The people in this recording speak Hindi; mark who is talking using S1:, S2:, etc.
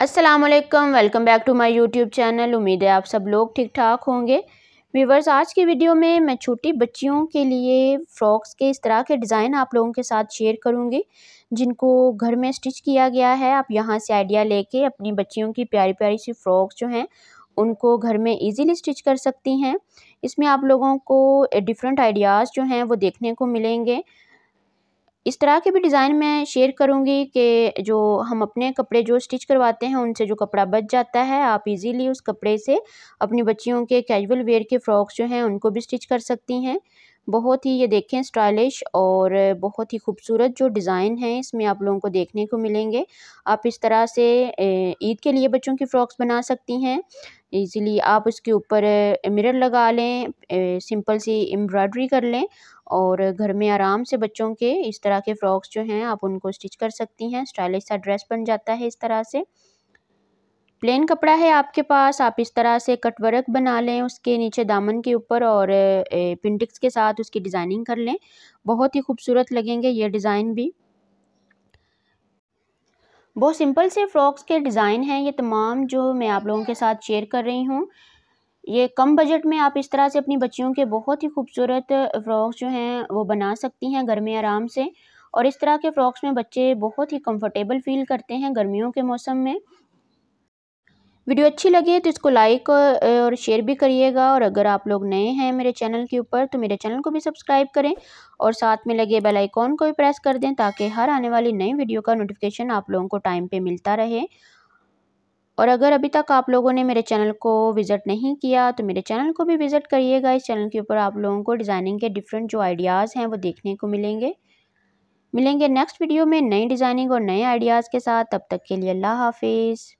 S1: Aslam welcome back to my YouTube channel उम्मीद है आप सब लोग ठीक ठाक होंगे व्यूवर्स आज की वीडियो में मैं छोटी बच्चियों के लिए फ़्रॉक्स के इस तरह के डिज़ाइन आप लोगों के साथ शेयर करूंगी जिनको घर में स्टिच किया गया है आप यहां से आइडिया लेके अपनी बच्चियों की प्यारी प्यारी सी फ़्रॉक्स जो हैं उनको घर में ईज़िली स्टिच कर सकती हैं इसमें आप लोगों को डिफरेंट आइडियाज़ जो हैं वो देखने को मिलेंगे इस तरह के भी डिज़ाइन मैं शेयर करूँगी कि जो हम अपने कपड़े जो स्टिच करवाते हैं उनसे जो कपड़ा बच जाता है आप इजीली उस कपड़े से अपनी बच्चियों के कैजुअल वेयर के फ़्रॉक्स जो हैं उनको भी स्टिच कर सकती हैं बहुत ही ये देखें स्टाइलिश और बहुत ही खूबसूरत जो डिज़ाइन है इसमें आप लोगों को देखने को मिलेंगे आप इस तरह से ईद के लिए बच्चों की फ़्रॉक्स बना सकती हैं इजीली आप इसके ऊपर मिरर लगा लें सिंपल सी एम्ब्रॉयडरी कर लें और घर में आराम से बच्चों के इस तरह के फ़्रॉक्स जो हैं आप उनको स्टिच कर सकती हैं स्टाइलिश सा ड्रेस बन जाता है इस तरह से प्लेन कपड़ा है आपके पास आप इस तरह से कटवर्क बना लें उसके नीचे दामन के ऊपर और पिंटिक्स के साथ उसकी डिज़ाइनिंग कर लें बहुत ही खूबसूरत लगेंगे ये डिज़ाइन भी बहुत सिंपल से फ्रॉक्स के डिज़ाइन हैं ये तमाम जो मैं आप लोगों के साथ शेयर कर रही हूँ ये कम बजट में आप इस तरह से अपनी बच्चियों के बहुत ही खूबसूरत फ़्रॉक्स जो हैं वो बना सकती हैं घर में आराम से और इस तरह के फ़्रॉक्स में बच्चे बहुत ही कंफर्टेबल फील करते हैं गर्मियों के मौसम में वीडियो अच्छी है तो इसको लाइक और शेयर भी करिएगा और अगर आप लोग नए हैं मेरे चैनल के ऊपर तो मेरे चैनल को भी सब्सक्राइब करें और साथ में लगे बेल आइकॉन को भी प्रेस कर दें ताकि हर आने वाली नई वीडियो का नोटिफिकेशन आप लोगों को टाइम पर मिलता रहे और अगर अभी तक आप लोगों ने मेरे चैनल को विज़िट नहीं किया तो मेरे चैनल को भी विज़िट करिएगा इस चैनल के ऊपर आप लोगों को डिज़ाइनिंग के डिफरेंट जो आइडियाज़ हैं वो देखने को मिलेंगे मिलेंगे नेक्स्ट वीडियो में नई डिज़ाइनिंग और नए आइडियाज़ के साथ तब तक के लिए अल्लाह हाफिज़